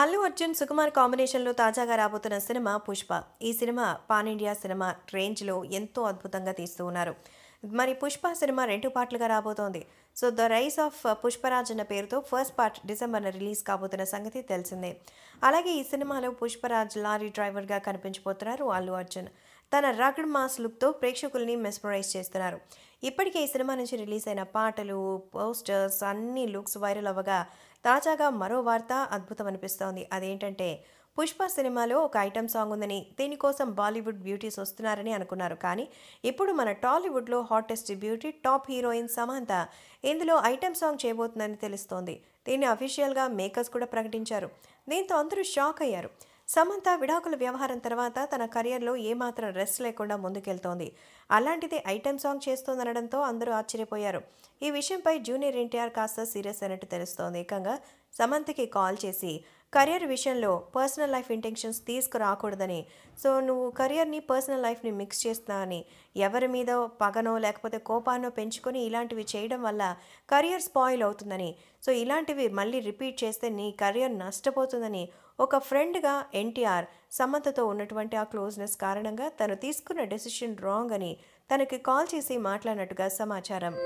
అల్లు అర్జున్ సుకుమార్ కాంబినేషన్లో తాజాగా రాబోతున్న సినిమా పుష్ప ఈ సినిమా పాన్ ఇండియా సినిమా రేంజ్లో ఎంతో అద్భుతంగా తీస్తూ ఉన్నారు మరి పుష్ప సినిమా రెండు పార్ట్లుగా రాబోతోంది so the rise of Pushparaj అన్న పేరుతో ఫస్ట్ పార్ట్ డిసెంబర్న రిలీజ్ కాబోతున్న సంగతి తెలిసిందే అలాగే ఈ సినిమాలో పుష్పరాజ్ లారీ డ్రైవర్గా కనిపించబోతున్నారు అల్లు అర్జున్ తన రగడ్ మాస్ లుక్తో ప్రేక్షకుల్ని మెస్పరైజ్ చేస్తున్నారు ఇప్పటికే ఈ సినిమా నుంచి రిలీజ్ అయిన పాటలు పోస్టర్స్ అన్ని లుక్స్ వైరల్ అవ్వగా తాజాగా మరో వార్త అద్భుతం అనిపిస్తోంది అదేంటంటే పుష్ప సినిమాలో ఒక ఐటమ్ సాంగ్ ఉందని దీనికోసం బాలీవుడ్ బ్యూటీస్ వస్తున్నారని అనుకున్నారు కానీ ఇప్పుడు మన టాలీవుడ్లో hottest beauty top heroine Samantha ఇందులో ఐటమ్ సాంగ్ చేయబోతుందని తెలుస్తోంది దీన్ని అఫీషియల్గా మేకర్స్ కూడా ప్రకటించారు దీంతో అందరూ షాక్ అయ్యారు సమంత విడాకుల వ్యవహారం తర్వాత తన కెరియర్లో ఏమాత్రం రెస్ట్ లేకుండా ముందుకెళ్తోంది అలాంటిది ఐటెం సాంగ్ చేస్తోందనడంతో అందరూ ఆశ్చర్యపోయారు ఈ విషయంపై జూనియర్ ఎన్టీఆర్ కాస్త సీరియస్ అయినట్టు తెలుస్తోంది ఏకంగా సమంతకి కాల్ చేసి కరియర్ విషయంలో పర్సనల్ లైఫ్ ఇంటెన్షన్స్ తీసుకురాకూడదని సో నువ్వు కరియర్ని పర్సనల్ లైఫ్ని మిక్స్ చేస్తున్నా అని ఎవరి మీద పగనో లేకపోతే కోపానో పెంచుకొని ఇలాంటివి చేయడం వల్ల కరియర్ స్పాయిల్ అవుతుందని సో ఇలాంటివి మళ్ళీ రిపీట్ చేస్తే నీ కరియర్ నష్టపోతుందని ఒక ఫ్రెండ్గా ఎన్టీఆర్ సమ్మతతో ఉన్నటువంటి ఆ క్లోజ్నెస్ కారణంగా తను తీసుకున్న డెసిషన్ రాంగ్ అని తనకి కాల్ చేసి మాట్లాడినట్టుగా సమాచారం